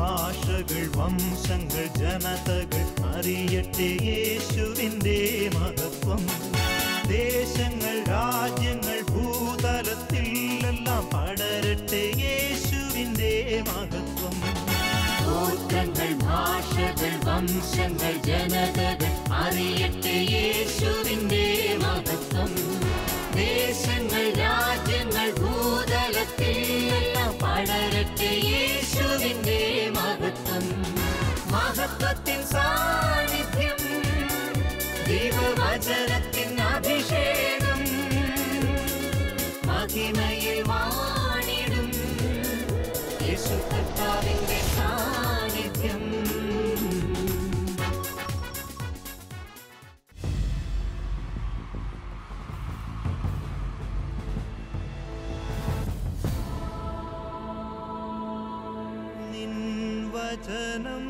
ഭാഷകൾ വംശങ്ങൾ ജനതകൾ അറിയട്ടെ യേശുവിൻ്റെ മഹത്വം ദേശങ്ങൾ രാജ്യങ്ങൾ ഭൂതലത്തിലെല്ലാം പടരട്ടെ യേശുവിൻ്റെ മഹത്വം ഗോത്രങ്ങൾ ഭാഷകൾ വംശങ്ങൾ ജനതകൾ അറിയട്ടെ യേശുവിൻ്റെ മഹത്വം ദേശങ്ങൾ രാജ്യങ്ങൾ ഭൂത വളരട്ടെ യേശുവിൻ്റെ മഹത്വം മഹത്വത്തിൻ സാന്നിധ്യം ദൈവവചനത്തിൽ വചനം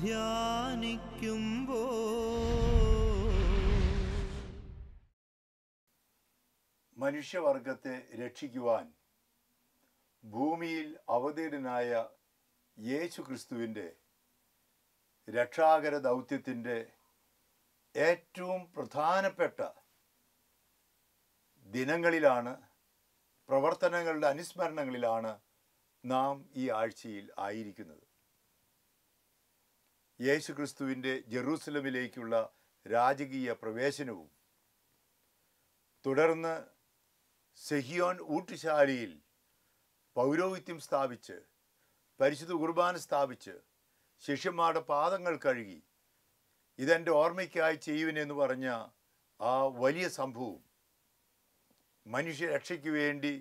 ധ്യാനിക്കുമ്പോ മനുഷ്യവർഗത്തെ രക്ഷിക്കുവാൻ ഭൂമിയിൽ അവതീടനായ യേശുക്രിസ്തുവിൻ്റെ രക്ഷാകര ദൗത്യത്തിൻ്റെ ഏറ്റവും പ്രധാനപ്പെട്ട ദിനങ്ങളിലാണ് പ്രവർത്തനങ്ങളുടെ അനുസ്മരണങ്ങളിലാണ് നാം ഈ ആഴ്ചയിൽ ആയിരിക്കുന്നത് യേശുക്രിസ്തുവിൻ്റെ ജെറൂസലമിലേക്കുള്ള രാജകീയ പ്രവേശനവും തുടർന്ന് സെഹിയോൻ ഊട്ടുശാലിയിൽ പൗരോഹിത്യം സ്ഥാപിച്ച് പരിശുദ്ധ കുർബാന സ്ഥാപിച്ച് ശിഷ്യന്മാരുടെ പാദങ്ങൾ കഴുകി ഇതെൻ്റെ ഓർമ്മയ്ക്കായി ചെയ്യുവനെന്ന് പറഞ്ഞ ആ വലിയ സംഭവം മനുഷ്യരക്ഷയ്ക്ക് വേണ്ടി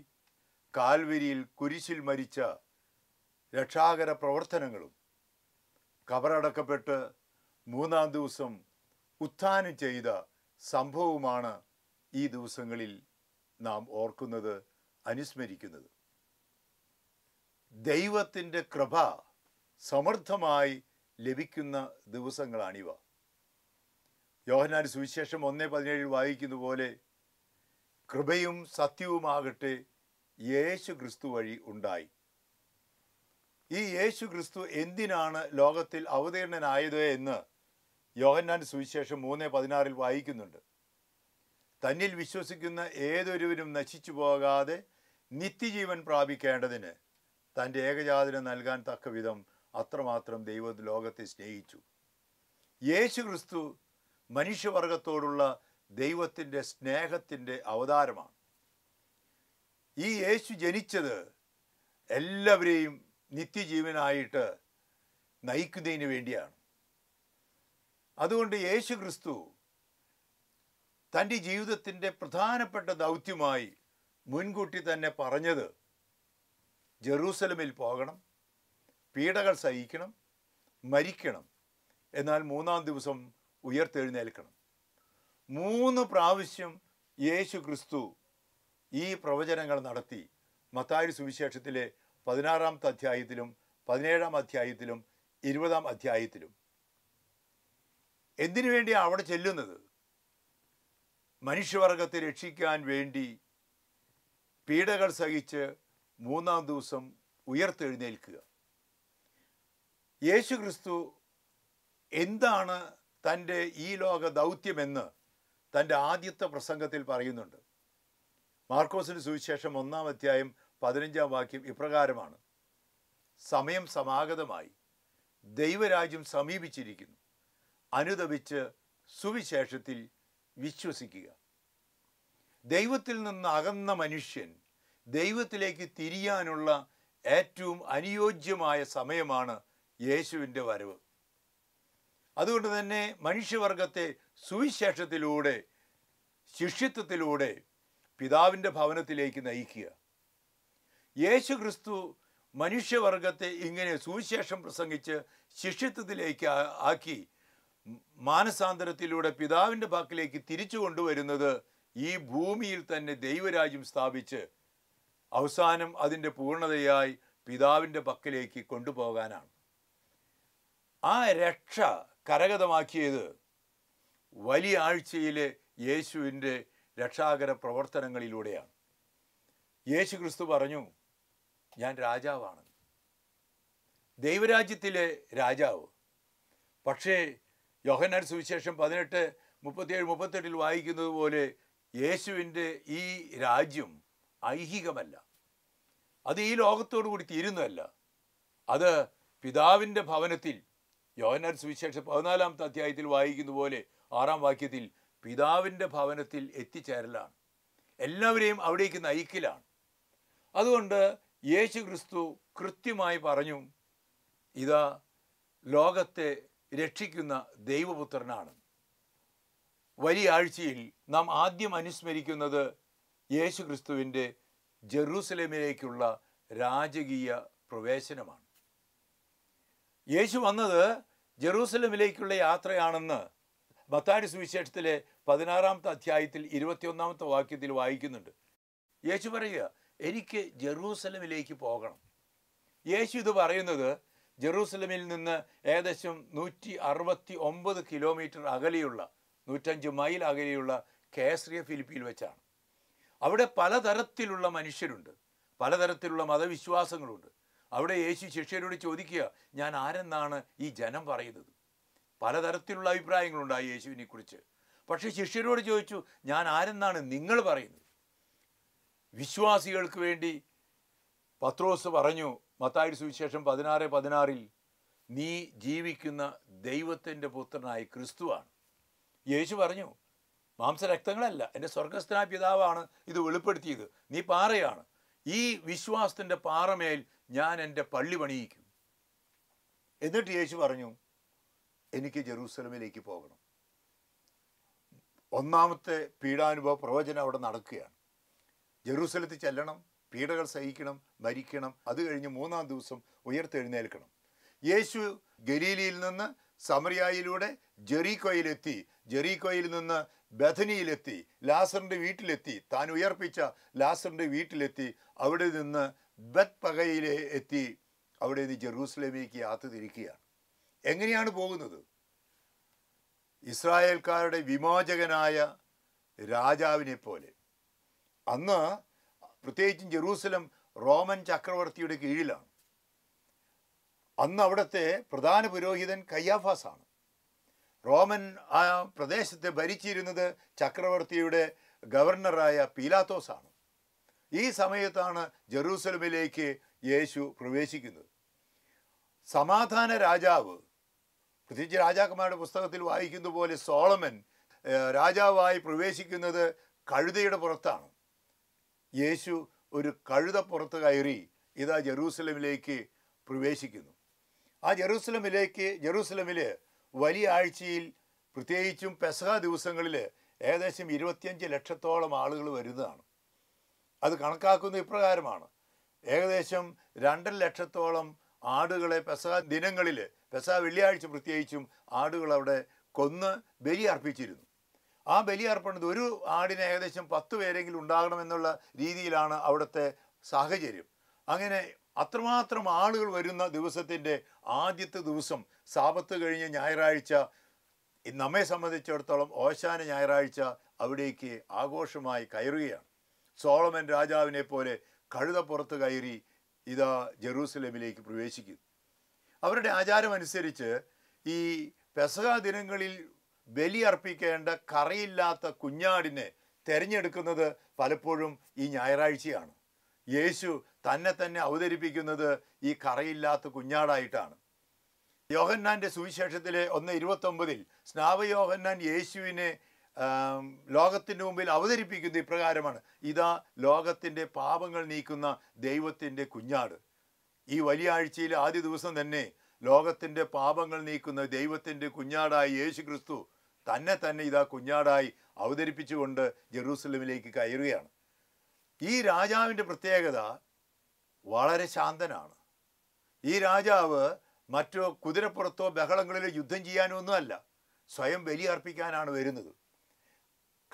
കാൽവരിയിൽ കുരിശിൽ മരിച്ച രക്ഷാകര പ്രവർത്തനങ്ങളും കബറടക്കപ്പെട്ട് മൂന്നാം ദിവസം ഉത്ഥാനം ചെയ്ത സംഭവമാണ് ഈ ദിവസങ്ങളിൽ നാം ഓർക്കുന്നത് അനുസ്മരിക്കുന്നത് ദൈവത്തിൻ്റെ കൃപ സമൃദ്ധമായി ലഭിക്കുന്ന ദിവസങ്ങളാണിവ യോഹനാൻ സുവിശേഷം ഒന്നേ പതിനേഴിൽ വായിക്കുന്ന പോലെ കൃപയും സത്യവുമാകട്ടെ യേശു ക്രിസ്തു വഴി ഉണ്ടായി ഈ യേശു ക്രിസ്തു എന്തിനാണ് ലോകത്തിൽ അവതീർണനായത് എന്ന് യോഹന്നാൻ സുവിശേഷം മൂന്ന് പതിനാറിൽ വായിക്കുന്നുണ്ട് തന്നിൽ വിശ്വസിക്കുന്ന ഏതൊരുവരും നശിച്ചു പോകാതെ നിത്യജീവൻ പ്രാപിക്കേണ്ടതിന് തൻ്റെ ഏകജാതിന് നൽകാൻ തക്കവിധം അത്രമാത്രം ദൈവ ലോകത്തെ സ്നേഹിച്ചു യേശു ക്രിസ്തു മനുഷ്യവർഗത്തോടുള്ള ദൈവത്തിൻ്റെ സ്നേഹത്തിൻ്റെ അവതാരമാണ് ഈ യേശു ജനിച്ചത് എല്ലാവരെയും നിത്യജീവനായിട്ട് നയിക്കുന്നതിന് വേണ്ടിയാണ് അതുകൊണ്ട് യേശു ക്രിസ്തു തൻ്റെ ജീവിതത്തിൻ്റെ പ്രധാനപ്പെട്ട ദൗത്യമായി മുൻകൂട്ടി തന്നെ പറഞ്ഞത് ജെറൂസലമിൽ പോകണം പീഡകൾ സഹിക്കണം മരിക്കണം എന്നാൽ മൂന്നാം ദിവസം ഉയർത്തെഴുന്നേൽക്കണം മൂന്ന് പ്രാവശ്യം യേശു ക്രിസ്തു ഈ പ്രവചനങ്ങൾ നടത്തി മത്തായി സുവിശേഷത്തിലെ പതിനാറാമത്തെ അധ്യായത്തിലും പതിനേഴാം അധ്യായത്തിലും ഇരുപതാം അധ്യായത്തിലും എന്തിനു വേണ്ടിയാണ് അവിടെ ചെല്ലുന്നത് മനുഷ്യവർഗത്തെ രക്ഷിക്കാൻ വേണ്ടി പീഡകൾ സഹിച്ച് മൂന്നാം ദിവസം ഉയർത്തെഴുന്നേൽക്കുക യേശു ക്രിസ്തു എന്താണ് തൻ്റെ ഈ ലോക ദൗത്യമെന്ന് തൻ്റെ ആദ്യത്തെ പ്രസംഗത്തിൽ പറയുന്നുണ്ട് മാർക്കോസിന് സുവിശേഷം ഒന്നാം അധ്യായം പതിനഞ്ചാം വാക്യം ഇപ്രകാരമാണ് സമയം സമാഗതമായി ദൈവരാജ്യം സമീപിച്ചിരിക്കുന്നു അനുദപിച്ച് സുവിശേഷത്തിൽ വിശ്വസിക്കുക ദൈവത്തിൽ നിന്ന് അകന്ന മനുഷ്യൻ ദൈവത്തിലേക്ക് തിരിയാനുള്ള ഏറ്റവും അനുയോജ്യമായ സമയമാണ് യേശുവിൻ്റെ വരവ് അതുകൊണ്ട് തന്നെ മനുഷ്യവർഗത്തെ സുവിശേഷത്തിലൂടെ ശിഷ്യത്വത്തിലൂടെ പിതാവിൻ്റെ ഭവനത്തിലേക്ക് നയിക്കുക യേശു ക്രിസ്തു മനുഷ്യവർഗത്തെ ഇങ്ങനെ സുവിശേഷം പ്രസംഗിച്ച് ശിഷ്യത്വത്തിലേക്ക് ആക്കി മാനസാന്തരത്തിലൂടെ പിതാവിൻ്റെ പക്കലേക്ക് തിരിച്ചു കൊണ്ടുവരുന്നത് ഈ ഭൂമിയിൽ തന്നെ ദൈവരാജ്യം സ്ഥാപിച്ച് അവസാനം അതിൻ്റെ പൂർണ്ണതയായി പിതാവിൻ്റെ പക്കലേക്ക് കൊണ്ടുപോകാനാണ് ആ രക്ഷ കരഗതമാക്കിയത് വലിയ ആഴ്ചയിലെ യേശുവിൻ്റെ രക്ഷാകര പ്രവർത്തനങ്ങളിലൂടെയാണ് യേശു ക്രിസ്തു പറഞ്ഞു ഞാൻ രാജാവാണ് ദൈവരാജ്യത്തിലെ രാജാവ് പക്ഷേ യോഹനാർ സുവിശേഷം പതിനെട്ട് മുപ്പത്തിയേഴ് മുപ്പത്തെട്ടിൽ വായിക്കുന്നത് പോലെ യേശുവിൻ്റെ ഈ രാജ്യം ഐഹികമല്ല അത് ഈ ലോകത്തോടു കൂടി തീരുന്നതല്ല അത് പിതാവിൻ്റെ ഭവനത്തിൽ യോഹനാർ സുവിശേഷം പതിനാലാമത്തെ അധ്യായത്തിൽ വായിക്കുന്ന പോലെ ആറാം വാക്യത്തിൽ പിതാവിൻ്റെ ഭവനത്തിൽ എത്തിച്ചേരലാണ് എല്ലാവരെയും അവിടേക്ക് നയിക്കലാണ് അതുകൊണ്ട് യേശു ക്രിസ്തു കൃത്യമായി പറഞ്ഞു ഇതാ ലോകത്തെ രക്ഷിക്കുന്ന ദൈവപുത്രനാണ് വലിയ ആഴ്ചയിൽ നാം ആദ്യം അനുസ്മരിക്കുന്നത് യേശു ക്രിസ്തുവിൻ്റെ ജെറൂസലേമിലേക്കുള്ള രാജകീയ പ്രവേശനമാണ് യേശു വന്നത് ജെറൂസലമിലേക്കുള്ള യാത്രയാണെന്ന് മത്താടി സുവിശേഷത്തിലെ പതിനാറാമത്തെ അധ്യായത്തിൽ ഇരുപത്തിയൊന്നാമത്തെ വാക്യത്തിൽ വായിക്കുന്നുണ്ട് യേശു പറയുക എനിക്ക് ജെറൂസലമിലേക്ക് പോകണം യേശു ഇത് പറയുന്നത് ജെറൂസലമിൽ നിന്ന് ഏകദേശം നൂറ്റി അറുപത്തി ഒമ്പത് കിലോമീറ്റർ അകലെയുള്ള നൂറ്റഞ്ച് മൈൽ അകലെയുള്ള കേസറിയ ഫിലിപ്പിയിൽ വെച്ചാണ് അവിടെ പലതരത്തിലുള്ള മനുഷ്യരുണ്ട് പലതരത്തിലുള്ള മതവിശ്വാസങ്ങളുണ്ട് അവിടെ യേശു ശിഷ്യരോട് ചോദിക്കുക ഞാൻ ആരെന്നാണ് ഈ ജനം പറയുന്നത് പലതരത്തിലുള്ള അഭിപ്രായങ്ങളുണ്ടായി യേശുവിനെ കുറിച്ച് പക്ഷേ ശിഷ്യരോട് ചോദിച്ചു ഞാൻ ആരെന്നാണ് നിങ്ങൾ പറയുന്നത് വിശ്വാസികൾക്ക് വേണ്ടി പത്രോസ് പറഞ്ഞു മത്തായി സുവിശേഷം പതിനാറ് പതിനാറിൽ നീ ജീവിക്കുന്ന ദൈവത്തിൻ്റെ പുത്രനായ ക്രിസ്തുവാണ് യേശു പറഞ്ഞു മാംസരക്തങ്ങളല്ല എൻ്റെ സ്വർഗസ്ഥനായ പിതാവാണ് ഇത് വെളിപ്പെടുത്തിയത് നീ പാറയാണ് ഈ വിശ്വാസത്തിൻ്റെ പാറമേൽ ഞാൻ എൻ്റെ പള്ളി പണിയിക്കും എന്നിട്ട് യേശു പറഞ്ഞു എനിക്ക് ജെറൂസലമിലേക്ക് പോകണം ഒന്നാമത്തെ പീഡാനുഭവ പ്രവചനം അവിടെ നടക്കുകയാണ് ജെറൂസലത്തിൽ ചെല്ലണം പീഡകൾ സഹിക്കണം മരിക്കണം അത് കഴിഞ്ഞ് മൂന്നാം ദിവസം ഉയർത്തെഴുന്നേൽക്കണം യേശു ഗലീലിയിൽ നിന്ന് സമറിയായിലൂടെ ജെറീക്കോയിലെത്തി ജെറീക്കോയിൽ നിന്ന് ബഥനിയിലെത്തി ലാസറിൻ്റെ വീട്ടിലെത്തി താൻ ഉയർപ്പിച്ച ലാസറിൻ്റെ വീട്ടിലെത്തി അവിടെ നിന്ന് ബത് പകയിലെ എത്തി അവിടെ നിന്ന് ജെറൂസലേമിലേക്ക് യാത്ര തിരിക്കുകയാണ് എങ്ങനെയാണ് പോകുന്നത് ഇസ്രായേൽക്കാരുടെ വിമോചകനായ രാജാവിനെ പോലെ അന്ന് പ്രത്യേകിച്ചും ജെറൂസലം റോമൻ ചക്രവർത്തിയുടെ കീഴിലാണ് അന്ന് അവിടുത്തെ പ്രധാന പുരോഹിതൻ കയ്യാഫാസാണ് റോമൻ ആ പ്രദേശത്തെ ഭരിച്ചിരുന്നത് ചക്രവർത്തിയുടെ ഗവർണറായ പീലാത്തോസാണ് ഈ സമയത്താണ് ജെറൂസലമിലേക്ക് യേശു പ്രവേശിക്കുന്നത് സമാധാന രാജാവ് പ്രത്യേകിച്ച് രാജാക്കന്മാരുടെ പുസ്തകത്തിൽ വായിക്കുന്ന പോലെ സോളമൻ രാജാവായി പ്രവേശിക്കുന്നത് കഴുതയുടെ പുറത്താണ് യേശു ഒരു കഴുത പുറത്ത് കയറി ഇതാ ജെറൂസലമിലേക്ക് പ്രവേശിക്കുന്നു ആ ജെറൂസലമിലേക്ക് ജെറൂസലമിൽ വലിയ ആഴ്ചയിൽ പ്രത്യേകിച്ചും പെസഹ ദിവസങ്ങളിൽ ഏകദേശം ഇരുപത്തിയഞ്ച് ലക്ഷത്തോളം ആളുകൾ വരുന്നതാണ് അത് കണക്കാക്കുന്ന ഇപ്രകാരമാണ് ഏകദേശം രണ്ടര ലക്ഷത്തോളം ആടുകളെ പെസ ദിനങ്ങളിൽ പെസ വെള്ളിയാഴ്ച പ്രത്യേകിച്ചും ആടുകൾ അവിടെ കൊന്ന് ബലി അർപ്പിച്ചിരുന്നു ആ ബലി അർപ്പണത് ഒരു ആടിന് ഏകദേശം പത്ത് പേരെങ്കിലും ഉണ്ടാകണമെന്നുള്ള രീതിയിലാണ് അവിടുത്തെ സാഹചര്യം അങ്ങനെ അത്രമാത്രം ആളുകൾ വരുന്ന ദിവസത്തിൻ്റെ ആദ്യത്തെ ദിവസം സാപത്ത് കഴിഞ്ഞ ഞായറാഴ്ച നമ്മെ സംബന്ധിച്ചിടത്തോളം ഓശാന ഞായറാഴ്ച അവിടേക്ക് ആഘോഷമായി കയറുകയാണ് സോളമൻ രാജാവിനെ പോലെ കഴുതപ്പുറത്ത് കയറി ഇതാ ജെറൂസലേമിലേക്ക് പ്രവേശിക്കുന്നു അവരുടെ ആചാരമനുസരിച്ച് ഈ പെസക ദിനങ്ങളിൽ ബലിയർപ്പിക്കേണ്ട കറിയില്ലാത്ത കുഞ്ഞാടിനെ തിരഞ്ഞെടുക്കുന്നത് പലപ്പോഴും ഈ ഞായറാഴ്ചയാണ് യേശു തന്നെ തന്നെ അവതരിപ്പിക്കുന്നത് ഈ കറയില്ലാത്ത കുഞ്ഞാടായിട്ടാണ് യോഹന്നാൻ്റെ സുവിശേഷത്തിലെ ഒന്ന് ഇരുപത്തൊമ്പതിൽ സ്നാവയോഹന്നാൻ യേശുവിനെ ലോകത്തിൻ്റെ മുമ്പിൽ അവതരിപ്പിക്കുന്ന ഇപ്രകാരമാണ് ഇതാ ലോകത്തിൻ്റെ പാപങ്ങൾ നീക്കുന്ന ദൈവത്തിൻ്റെ കുഞ്ഞാട് ഈ വലിയ ആഴ്ചയിൽ ആദ്യ ദിവസം തന്നെ ലോകത്തിൻ്റെ പാപങ്ങൾ നീക്കുന്ന ദൈവത്തിൻ്റെ കുഞ്ഞാടായി യേശു ക്രിസ്തു തന്നെ തന്നെ ഇതാ കുഞ്ഞാടായി അവതരിപ്പിച്ചുകൊണ്ട് ജെറൂസലമിലേക്ക് കയറുകയാണ് ഈ രാജാവിൻ്റെ പ്രത്യേകത വളരെ ശാന്തനാണ് ഈ രാജാവ് മറ്റോ കുതിരപ്പുറത്തോ ബഹളങ്ങളിലോ യുദ്ധം ചെയ്യാനോ ഒന്നുമല്ല സ്വയം ബലിയർപ്പിക്കാനാണ് വരുന്നത്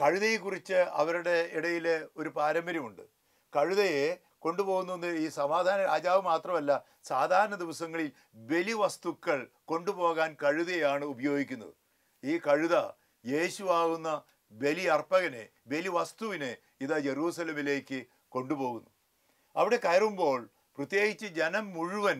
കഴുതയെക്കുറിച്ച് അവരുടെ ഇടയിൽ ഒരു പാരമ്പര്യമുണ്ട് കഴുതയെ കൊണ്ടുപോകുന്നത് ഈ സമാധാന രാജാവ് മാത്രമല്ല സാധാരണ ദിവസങ്ങളിൽ ബലി വസ്തുക്കൾ കൊണ്ടുപോകാൻ കഴുതയാണ് ഉപയോഗിക്കുന്നത് ഈ കഴുത യേശുവാകുന്ന ബലി അർപ്പകനെ ബലി വസ്തുവിനെ ഇതാ ജെറൂസലമിലേക്ക് കൊണ്ടുപോകുന്നു അവിടെ കയറുമ്പോൾ പ്രത്യേകിച്ച് ജനം മുഴുവൻ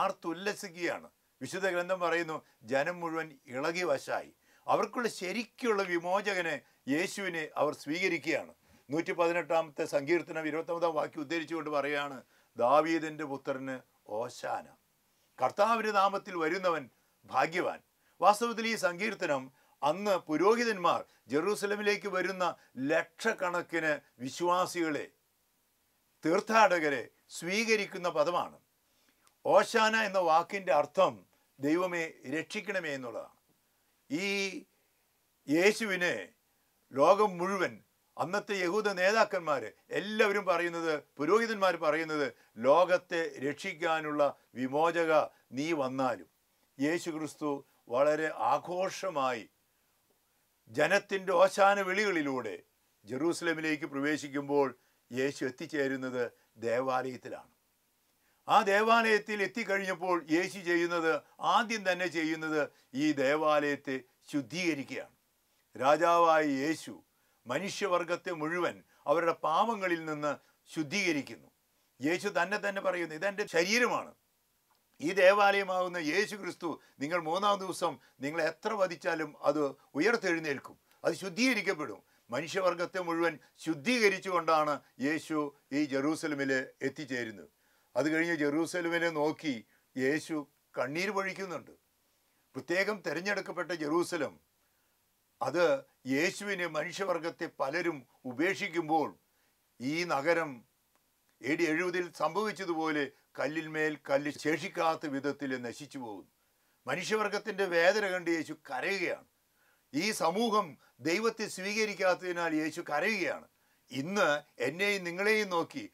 ആർത്തുല്ലസിക്കുകയാണ് വിശുദ്ധ ഗ്രന്ഥം പറയുന്നു ജനം മുഴുവൻ ഇളകി വശായി അവർക്കുള്ള ശരിക്കുള്ള വിമോചകനെ യേശുവിനെ അവർ സ്വീകരിക്കുകയാണ് നൂറ്റി പതിനെട്ടാമത്തെ സങ്കീർത്തനം ഇരുപത്തൊമ്പതാം വാക്യം ഉദ്ധരിച്ചുകൊണ്ട് പറയുകയാണ് ദാവീദിൻ്റെ പുത്രന് ഓശാന കർത്താവിൻ്റെ നാമത്തിൽ വരുന്നവൻ ഭാഗ്യവാൻ വാസ്തവത്തിൽ ഈ സങ്കീർത്തനം അന്ന് പുരോഹിതന്മാർ ജെറൂസലമിലേക്ക് വരുന്ന ലക്ഷക്കണക്കിന് വിശ്വാസികളെ തീർത്ഥാടകരെ സ്വീകരിക്കുന്ന പദമാണ് ഓശാന എന്ന വാക്കിൻ്റെ അർത്ഥം ദൈവമേ രക്ഷിക്കണമേ എന്നുള്ളതാണ് ഈ യേശുവിനെ ലോകം മുഴുവൻ അന്നത്തെ യഹൂദ നേതാക്കന്മാർ എല്ലാവരും പറയുന്നത് പുരോഹിതന്മാർ പറയുന്നത് ലോകത്തെ രക്ഷിക്കാനുള്ള വിമോചക നീ വന്നാലും യേശു ക്രിസ്തു വളരെ ആഘോഷമായി ജനത്തിൻ്റെ ഓശാന വിളികളിലൂടെ ജെറൂസലമിലേക്ക് പ്രവേശിക്കുമ്പോൾ യേശു എത്തിച്ചേരുന്നത് ദേവാലയത്തിലാണ് ആ ദേവാലയത്തിൽ എത്തിക്കഴിഞ്ഞപ്പോൾ യേശു ചെയ്യുന്നത് ആദ്യം തന്നെ ചെയ്യുന്നത് ഈ ദേവാലയത്തെ ശുദ്ധീകരിക്കുകയാണ് രാജാവായ യേശു മനുഷ്യവർഗത്തെ മുഴുവൻ അവരുടെ പാപങ്ങളിൽ നിന്ന് ശുദ്ധീകരിക്കുന്നു യേശു തന്നെ തന്നെ പറയുന്നു ഇതെൻ്റെ ശരീരമാണ് ഈ ദേവാലയമാകുന്ന യേശു ക്രിസ്തു നിങ്ങൾ മൂന്നാം ദിവസം നിങ്ങൾ എത്ര വധിച്ചാലും അത് ഉയർത്തെഴുന്നേൽക്കും അത് ശുദ്ധീകരിക്കപ്പെടും മനുഷ്യവർഗത്തെ മുഴുവൻ ശുദ്ധീകരിച്ചുകൊണ്ടാണ് യേശു ഈ ജെറൂസലമിൽ എത്തിച്ചേരുന്നത് അത് കഴിഞ്ഞ് ജെറൂസലമിനെ നോക്കി യേശു കണ്ണീർ പൊഴിക്കുന്നുണ്ട് പ്രത്യേകം തിരഞ്ഞെടുക്കപ്പെട്ട ജെറൂസലം അത് യേശുവിനെ മനുഷ്യവർഗത്തെ പലരും ഉപേക്ഷിക്കുമ്പോൾ ഈ നഗരം എ ഡി എഴുപതിൽ സംഭവിച്ചതുപോലെ കല്ലിന്മേൽ കല്ല് ശേഷിക്കാത്ത വിധത്തിൽ നശിച്ചു പോകുന്നു മനുഷ്യവർഗത്തിൻ്റെ വേദന കണ്ട് യേശു കരയുകയാണ് ഈ സമൂഹം ദൈവത്തെ സ്വീകരിക്കാത്തതിനാൽ യേശു കരയുകയാണ് ഇന്ന് എന്നെയും നിങ്ങളെയും നോക്കി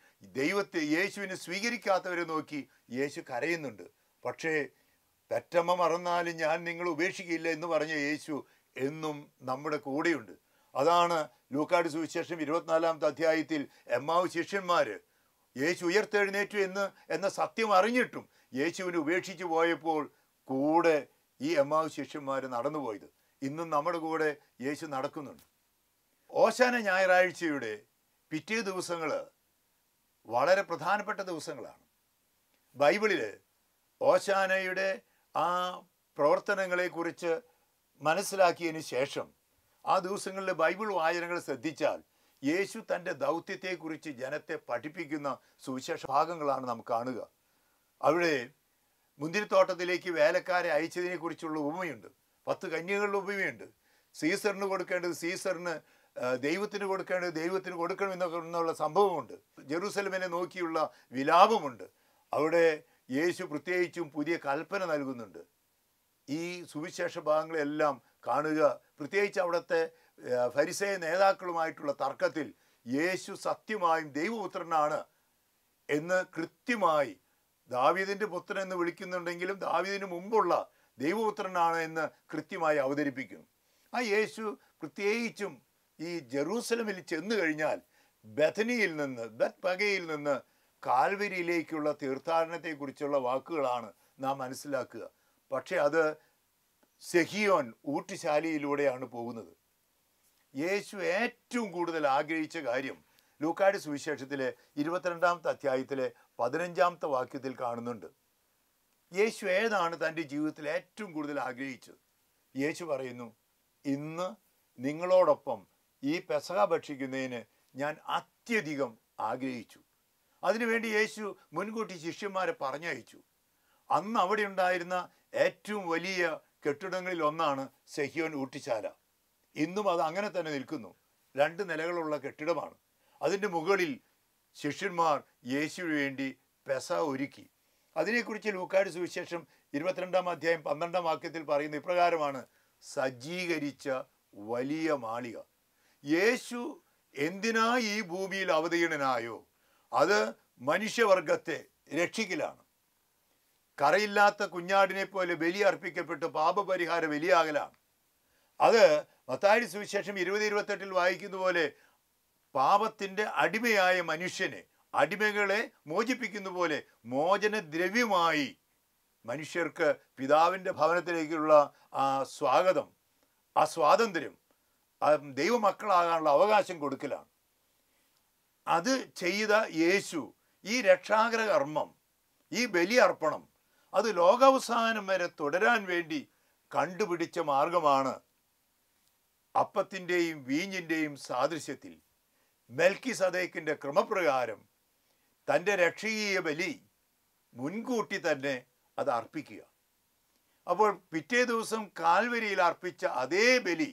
ദൈവത്തെ യേശുവിനെ സ്വീകരിക്കാത്തവരെ നോക്കി യേശു കരയുന്നുണ്ട് പക്ഷേ പെറ്റമ്മ മറന്നാലും ഞാൻ നിങ്ങൾ ഉപേക്ഷിക്കില്ല എന്ന് പറഞ്ഞ യേശു എന്നും നമ്മുടെ കൂടെയുണ്ട് അതാണ് ലൂക്കാട് സുവിശേഷം ഇരുപത്തിനാലാമത്തെ അധ്യായത്തിൽ എമ്മാവ് ശിഷ്യന്മാർ യേശു ഉയർത്തെഴുന്നേറ്റു എന്ന് എന്ന സത്യം അറിഞ്ഞിട്ടും യേശുവിനെ ഉപേക്ഷിച്ചു പോയപ്പോൾ കൂടെ ഈ എമ്മാവ് ശിഷ്യന്മാർ നടന്നുപോയത് ഇന്നും നമ്മുടെ കൂടെ യേശു നടക്കുന്നുണ്ട് ഓശാന ഞായറാഴ്ചയുടെ പിറ്റേ ദിവസങ്ങൾ വളരെ പ്രധാനപ്പെട്ട ദിവസങ്ങളാണ് ബൈബിളിൽ ഓശാനയുടെ ആ പ്രവർത്തനങ്ങളെക്കുറിച്ച് മനസ്സിലാക്കിയതിന് ശേഷം ആ ദിവസങ്ങളിൽ ബൈബിൾ വായനകൾ ശ്രദ്ധിച്ചാൽ യേശു തൻ്റെ ദൗത്യത്തെക്കുറിച്ച് ജനത്തെ പഠിപ്പിക്കുന്ന സുവിശേഷ ഭാഗങ്ങളാണ് നാം കാണുക അവിടെ മുന്തിരിത്തോട്ടത്തിലേക്ക് വേലക്കാരെ അയച്ചതിനെക്കുറിച്ചുള്ള ഉപമയുണ്ട് പത്ത് കന്യകളുടെ ഉപമയുണ്ട് സീസറിന് കൊടുക്കേണ്ടത് സീസറിന് ദൈവത്തിന് കൊടുക്കേണ്ടത് ദൈവത്തിന് കൊടുക്കണം എന്നൊക്കെ എന്നുള്ള സംഭവമുണ്ട് ജെറൂസലമിനെ നോക്കിയുള്ള വിലാപമുണ്ട് അവിടെ യേശു പ്രത്യേകിച്ചും പുതിയ കൽപ്പന നൽകുന്നുണ്ട് ഈ സുവിശേഷ ഭാഗങ്ങളെല്ലാം കാണുക പ്രത്യേകിച്ച് അവിടുത്തെ ഫരിസേ നേതാക്കളുമായിട്ടുള്ള തർക്കത്തിൽ യേശു സത്യമായും ദൈവപുത്രനാണ് എന്ന് കൃത്യമായി ദാവീദിൻ്റെ പുത്രൻ എന്ന് വിളിക്കുന്നുണ്ടെങ്കിലും ദാവീദിന് മുമ്പുള്ള ദൈവപുത്രനാണ് എന്ന് കൃത്യമായി അവതരിപ്പിക്കുന്നു ആ യേശു പ്രത്യേകിച്ചും ഈ ജെറൂസലമിൽ ചെന്നു കഴിഞ്ഞാൽ ബഥനിയിൽ നിന്ന് പകയിൽ നിന്ന് കാൽവരിയിലേക്കുള്ള തീർത്ഥാടനത്തെക്കുറിച്ചുള്ള വാക്കുകളാണ് നാം മനസ്സിലാക്കുക പക്ഷേ അത് സെഹിയോൻ ഊട്ടുശാലിയിലൂടെയാണ് പോകുന്നത് യേശു ഏറ്റവും കൂടുതൽ ആഗ്രഹിച്ച കാര്യം ലൂക്കാട് സുവിശേഷത്തിലെ ഇരുപത്തിരണ്ടാമത്തെ അധ്യായത്തിലെ പതിനഞ്ചാമത്തെ വാക്യത്തിൽ കാണുന്നുണ്ട് യേശു ഏതാണ് തൻ്റെ ജീവിതത്തിൽ ഏറ്റവും കൂടുതൽ ആഗ്രഹിച്ചത് യേശു പറയുന്നു ഇന്ന് നിങ്ങളോടൊപ്പം ഈ പെസക ഭക്ഷിക്കുന്നതിന് ഞാൻ അത്യധികം ആഗ്രഹിച്ചു അതിനുവേണ്ടി യേശു മുൻകൂട്ടി ശിഷ്യന്മാരെ പറഞ്ഞയച്ചു അന്ന് അവിടെ ഉണ്ടായിരുന്ന ഏറ്റവും വലിയ കെട്ടിടങ്ങളിൽ ഒന്നാണ് സെഹിയോൻ ഊട്ടിശാല ഇന്നും അത് അങ്ങനെ തന്നെ നിൽക്കുന്നു രണ്ട് നിലകളുള്ള കെട്ടിടമാണ് അതിൻ്റെ മുകളിൽ ശിഷ്യന്മാർ യേശുവിന് വേണ്ടി പെസ ഒരുക്കി അതിനെക്കുറിച്ച് ലൂക്കാട് സുവിശേഷം ഇരുപത്തിരണ്ടാം അധ്യായം പന്ത്രണ്ടാം വാക്യത്തിൽ പറയുന്ന ഇപ്രകാരമാണ് സജ്ജീകരിച്ച വലിയ മാളിക യേശു എന്തിനാ ഈ ഭൂമിയിൽ അവതീർണനായോ അത് മനുഷ്യവർഗത്തെ രക്ഷിക്കലാണ് കറയില്ലാത്ത കുഞ്ഞാടിനെ പോലെ ബലി അർപ്പിക്കപ്പെട്ട് പാപപരിഹാര ബലിയാകലാണ് അത് മത്താഴ്ച സുവിശേഷം ഇരുപത് ഇരുപത്തെട്ടിൽ വായിക്കുന്ന പോലെ പാപത്തിൻ്റെ അടിമയായ മനുഷ്യനെ അടിമകളെ മോചിപ്പിക്കുന്ന പോലെ മോചനദ്രവ്യമായി മനുഷ്യർക്ക് പിതാവിൻ്റെ ഭവനത്തിലേക്കുള്ള ആ സ്വാഗതം ആ സ്വാതന്ത്ര്യം ദൈവമക്കളാകാനുള്ള അവകാശം കൊടുക്കലാണ് അത് ചെയ്ത യേശു ഈ രക്ഷാകര ഈ ബലി അർപ്പണം അത് ലോകാവസാനം വരെ തുടരാൻ വേണ്ടി കണ്ടുപിടിച്ച മാർഗമാണ് അപ്പത്തിൻ്റെയും വീഞ്ഞിൻ്റെയും സാദൃശ്യത്തിൽ മെൽക്കി സദേക്കിൻ്റെ ക്രമപ്രകാരം തൻ്റെ രക്ഷകീയ ബലി മുൻകൂട്ടി തന്നെ അത് അർപ്പിക്കുക അപ്പോൾ പിറ്റേ ദിവസം കാൽവരിയിൽ അർപ്പിച്ച അതേ ബലി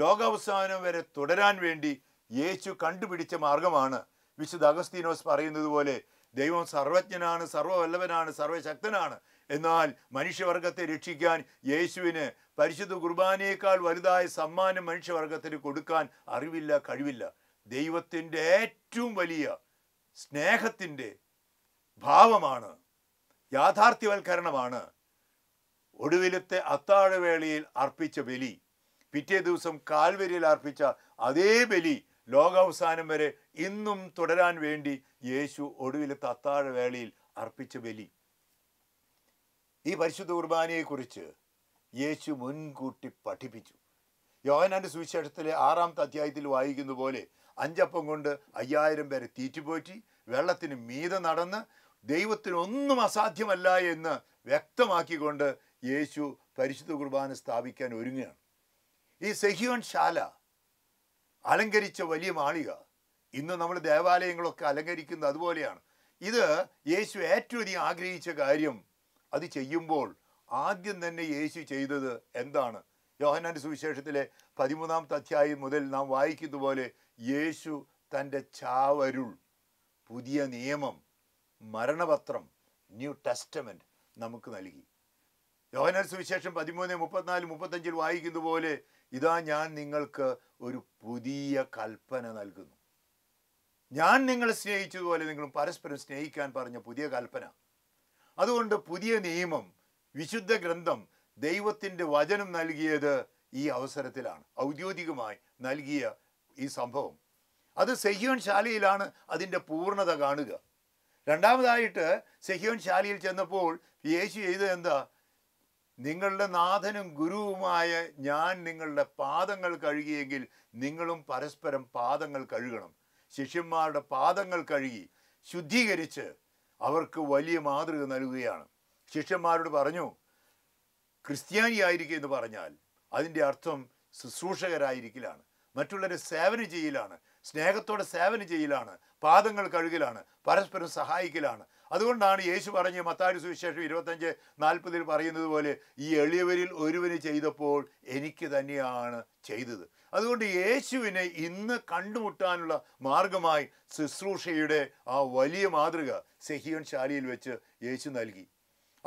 ലോകാവസാനം വരെ തുടരാൻ വേണ്ടി യേശു കണ്ടുപിടിച്ച മാർഗമാണ് വിശുദ്ധ അഗസ്തീനോസ് പറയുന്നത് പോലെ ദൈവം സർവജ്ഞനാണ് സർവവല്ലവനാണ് സർവശക്തനാണ് എന്നാൽ മനുഷ്യവർഗത്തെ രക്ഷിക്കാൻ യേശുവിന് പരിശുദ്ധ കുർബാനയേക്കാൾ വലുതായ സമ്മാനം മനുഷ്യവർഗത്തിന് കൊടുക്കാൻ അറിവില്ല കഴിവില്ല ദൈവത്തിൻ്റെ ഏറ്റവും വലിയ സ്നേഹത്തിൻ്റെ ഭാവമാണ് യാഥാർത്ഥ്യവൽക്കരണമാണ് ഒടുവിലത്തെ അത്താഴവേളയിൽ അർപ്പിച്ച ബലി പിറ്റേ ദിവസം കാൽവരിയിൽ അർപ്പിച്ച അതേ ബലി ലോകാവസാനം വരെ ഇന്നും തുടരാൻ വേണ്ടി യേശു തത്താഴ വേളയിൽ അർപ്പിച്ച ബലി ഈ പരിശുദ്ധ കുർബാനയെക്കുറിച്ച് യേശു മുൻകൂട്ടി പഠിപ്പിച്ചു യോഹനാന്റെ സുവിശേഷത്തിലെ ആറാമത്തെ അധ്യായത്തിൽ വായിക്കുന്ന പോലെ അഞ്ചപ്പം കൊണ്ട് അയ്യായിരം പേരെ തീറ്റുപോറ്റി വെള്ളത്തിന് മീതെ നടന്ന് ദൈവത്തിനൊന്നും അസാധ്യമല്ല എന്ന് വ്യക്തമാക്കിക്കൊണ്ട് യേശു പരിശുദ്ധ കുർബാന സ്ഥാപിക്കാൻ ഒരുങ്ങുകയാണ് ഈ സെഹിയോൻ ശാല അലങ്കരിച്ച വലിയ മാളിക ഇന്ന് നമ്മൾ ദേവാലയങ്ങളൊക്കെ അലങ്കരിക്കുന്നത് അതുപോലെയാണ് ഇത് യേശു ഏറ്റവും അധികം ആഗ്രഹിച്ച കാര്യം അത് ചെയ്യുമ്പോൾ ആദ്യം തന്നെ യേശു ചെയ്തത് എന്താണ് യോഹനാൻ്റെ സുവിശേഷത്തിലെ പതിമൂന്നാമത്തെ അധ്യായം മുതൽ നാം വായിക്കുന്ന പോലെ യേശു തൻ്റെ ചാവരുൾ പുതിയ നിയമം മരണപത്രം ന്യൂ ടെസ്റ്റമെൻറ്റ് നമുക്ക് നൽകി യോഹനാൻ സുവിശേഷം പതിമൂന്ന് മുപ്പത്തിനാല് മുപ്പത്തഞ്ചിൽ വായിക്കുന്നതുപോലെ ഇതാ ഞാൻ നിങ്ങൾക്ക് ഒരു പുതിയ കൽപ്പന നൽകുന്നു ഞാൻ നിങ്ങളെ സ്നേഹിച്ചതുപോലെ നിങ്ങളും പരസ്പരം സ്നേഹിക്കാൻ പറഞ്ഞ പുതിയ കൽപ്പന അതുകൊണ്ട് പുതിയ നിയമം വിശുദ്ധ ഗ്രന്ഥം ദൈവത്തിൻ്റെ വചനം നൽകിയത് ഈ അവസരത്തിലാണ് ഔദ്യോഗികമായി നൽകിയ ഈ സംഭവം അത് സെഹ്യോൻ ശാലയിലാണ് അതിൻ്റെ പൂർണ്ണത കാണുക രണ്ടാമതായിട്ട് സെഹ്യോൻ ശാലയിൽ ചെന്നപ്പോൾ യേശു ചെയ്തത് എന്താ നിങ്ങളുടെ നാഥനും ഗുരുവുമായ ഞാൻ നിങ്ങളുടെ പാദങ്ങൾ കഴുകിയെങ്കിൽ നിങ്ങളും പരസ്പരം പാദങ്ങൾ കഴുകണം ശിഷ്യന്മാരുടെ പാദങ്ങൾ കഴുകി ശുദ്ധീകരിച്ച് അവർക്ക് വലിയ മാതൃക നൽകുകയാണ് ശിഷ്യന്മാരോട് പറഞ്ഞു ക്രിസ്ത്യാനി എന്ന് പറഞ്ഞാൽ അതിൻ്റെ അർത്ഥം ശുശ്രൂഷകരായിരിക്കലാണ് മറ്റുള്ളവരെ സേവന ചെയ്യലാണ് സ്നേഹത്തോടെ സേവന ചെയ്യലാണ് പാദങ്ങൾ കഴുകലാണ് പരസ്പരം സഹായിക്കലാണ് അതുകൊണ്ടാണ് യേശു പറഞ്ഞ് മത്താരി സുവിശേഷം ഇരുപത്തഞ്ച് നാൽപ്പതിൽ പറയുന്നത് പോലെ ഈ എളിയവരിൽ ഒരുവന് ചെയ്തപ്പോൾ എനിക്ക് തന്നെയാണ് ചെയ്തത് അതുകൊണ്ട് യേശുവിനെ ഇന്ന് കണ്ടുമുട്ടാനുള്ള മാർഗമായി ശുശ്രൂഷയുടെ ആ വലിയ മാതൃക സെഹിയൻ ശാലിയിൽ വെച്ച് യേശു നൽകി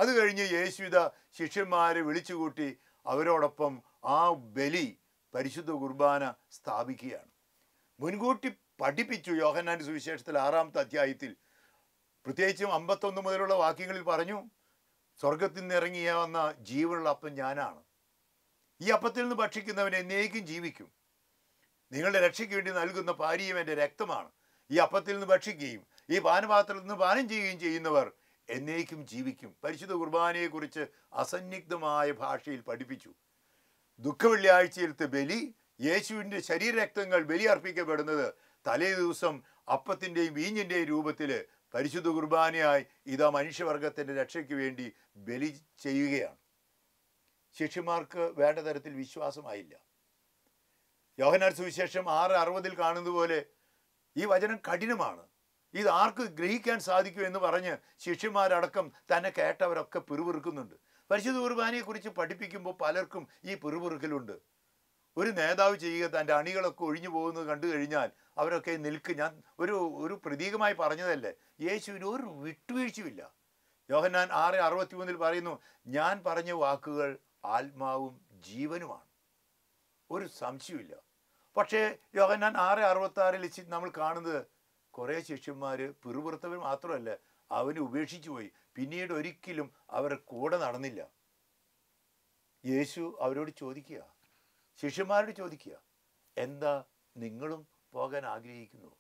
അത് കഴിഞ്ഞ് യേശുവിത ശിഷ്യന്മാരെ വിളിച്ചുകൂട്ടി അവരോടൊപ്പം ആ ബലി പരിശുദ്ധ കുർബാന സ്ഥാപിക്കുകയാണ് മുൻകൂട്ടി പഠിപ്പിച്ചു യോഹന്നാൻ്റെ സുവിശേഷത്തിൽ ആറാമത്തെ അധ്യായത്തിൽ പ്രത്യേകിച്ചും അമ്പത്തൊന്ന് മുതലുള്ള വാക്യങ്ങളിൽ പറഞ്ഞു സ്വർഗത്തിൽ നിന്ന് ഇറങ്ങിയ വന്ന ജീവനുള്ള അപ്പം ഞാനാണ് ഈ അപ്പത്തിൽ നിന്ന് ഭക്ഷിക്കുന്നവൻ എന്നേക്കും ജീവിക്കും നിങ്ങളുടെ രക്ഷയ്ക്ക് വേണ്ടി നൽകുന്ന പാരീയം എൻ്റെ രക്തമാണ് ഈ അപ്പത്തിൽ നിന്ന് ഭക്ഷിക്കുകയും ഈ പാനപാത്രത്തിൽ നിന്ന് പാനം ചെയ്യുകയും ചെയ്യുന്നവർ എന്നേക്കും ജീവിക്കും പരിശുദ്ധ കുർബാനയെക്കുറിച്ച് അസന്നിഗ്ധമായ ഭാഷയിൽ പഠിപ്പിച്ചു ദുഃഖവെള്ളിയാഴ്ചയിലത്തെ ബലി യേശുവിൻ്റെ ശരീരരക്തങ്ങൾ ബലി അർപ്പിക്കപ്പെടുന്നത് തലേ ദിവസം അപ്പത്തിൻ്റെയും വീഞ്ഞിൻ്റെയും രൂപത്തിൽ പരിശുദ്ധ കുർബാനയായി ഇതാ മനുഷ്യവർഗത്തിൻ്റെ രക്ഷയ്ക്ക് വേണ്ടി ബലി ചെയ്യുകയാണ് ശിഷ്യന്മാർക്ക് വേണ്ട തരത്തിൽ വിശ്വാസമായില്ല യോഹനാർ സുവിശേഷം ആറ് അറുപതിൽ കാണുന്നത് പോലെ ഈ വചനം കഠിനമാണ് ഇത് ആർക്ക് ഗ്രഹിക്കാൻ സാധിക്കൂ എന്ന് പറഞ്ഞ് ശിഷ്യന്മാരടക്കം തന്നെ കേട്ടവരൊക്കെ പിറുപിറുക്കുന്നുണ്ട് പരിശുദ്ധ കുർബാനയെക്കുറിച്ച് പഠിപ്പിക്കുമ്പോൾ പലർക്കും ഈ പിറുപിറുക്കലുണ്ട് ഒരു നേതാവ് ചെയ്യുക തൻ്റെ അണികളൊക്കെ ഒഴിഞ്ഞു പോകുന്നത് കണ്ടു കഴിഞ്ഞാൽ അവരൊക്കെ നിൽക്ക് ഞാൻ ഒരു ഒരു പ്രതീകമായി പറഞ്ഞതല്ലേ യേശുവിന് ഒരു വിട്ടുവീഴ്ചയുമില്ല യോഹന്നാൻ ആറ് അറുപത്തി മൂന്നിൽ പറയുന്നു ഞാൻ പറഞ്ഞ വാക്കുകൾ ആത്മാവും ജീവനുമാണ് ഒരു സംശയമില്ല പക്ഷേ യോഹന്നാൻ ആറ് അറുപത്താറിൽ നമ്മൾ കാണുന്നത് കുറേ ശിഷ്യന്മാർ പിറുപുറത്തവർ മാത്രമല്ല അവന് ഉപേക്ഷിച്ചു പോയി പിന്നീട് ഒരിക്കലും അവരുടെ കൂടെ നടന്നില്ല യേശു അവരോട് ചോദിക്കുക ശിഷ്യന്മാരോട് ചോദിക്കുക എന്താ നിങ്ങളും പോകാൻ ആഗ്രഹിക്കുന്നു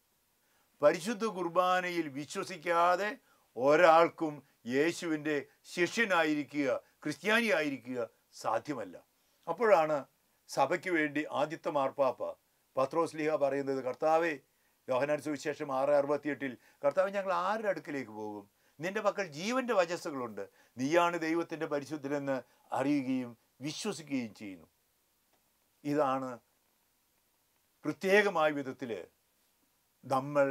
പരിശുദ്ധ കുർബാനയിൽ വിശ്വസിക്കാതെ ഒരാൾക്കും യേശുവിൻ്റെ ശിഷ്യനായിരിക്കുക ക്രിസ്ത്യാനിയായിരിക്കുക സാധ്യമല്ല അപ്പോഴാണ് സഭയ്ക്ക് വേണ്ടി ആദ്യത്തെ മാർപ്പാപ്പ പത്രോസ്ലിഹ പറയുന്നത് കർത്താവെ യോഹനാൻ സുവിശേഷം ആറ് അറുപത്തിയെട്ടിൽ കർത്താവ് ഞങ്ങൾ ആരുടെ അടുക്കിലേക്ക് പോകും നിന്റെ പക്കൽ ജീവന്റെ വചസ്സുകളുണ്ട് നീയാണ് ദൈവത്തിൻ്റെ പരിശുദ്ധനെന്ന് അറിയുകയും വിശ്വസിക്കുകയും ചെയ്യുന്നു ഇതാണ് പ്രത്യേകമായ വിധത്തിൽ നമ്മൾ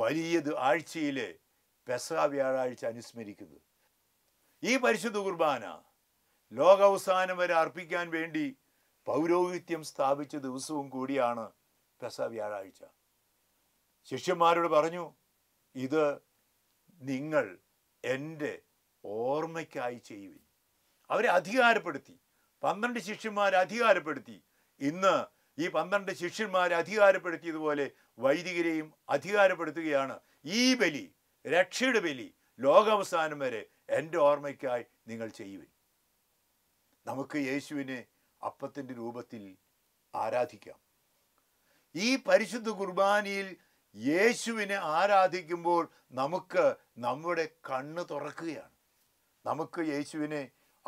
വലിയത് ആഴ്ചയിലെ പെസഹ വ്യാഴാഴ്ച അനുസ്മരിക്കുന്നത് ഈ പരിശുദ്ധ കുർബാന ലോകാവസാനം വരെ അർപ്പിക്കാൻ വേണ്ടി പൗരോഹിത്യം സ്ഥാപിച്ച ദിവസവും കൂടിയാണ് പെസ വ്യാഴാഴ്ച ശിഷ്യന്മാരോട് പറഞ്ഞു ഇത് നിങ്ങൾ എൻ്റെ ഓർമ്മയ്ക്കായി ചെയ്യുവിൻ അവരെ അധികാരപ്പെടുത്തി പന്ത്രണ്ട് ശിഷ്യന്മാരെ അധികാരപ്പെടുത്തി ഇന്ന് ഈ പന്ത്രണ്ട് ശിഷ്യന്മാരെ അധികാരപ്പെടുത്തിയതുപോലെ വൈദികരെയും അധികാരപ്പെടുത്തുകയാണ് ഈ ബലി രക്ഷയുടെ ബലി ലോകാവസാനം വരെ എൻ്റെ ഓർമ്മയ്ക്കായി നിങ്ങൾ ചെയ്യുവിൻ നമുക്ക് യേശുവിനെ അപ്പത്തിൻ്റെ രൂപത്തിൽ ആരാധിക്കാം ഈ പരിശുദ്ധ കുർബാനയിൽ യേശുവിനെ ആരാധിക്കുമ്പോൾ നമുക്ക് നമ്മുടെ കണ്ണ് തുറക്കുകയാണ് നമുക്ക് യേശുവിനെ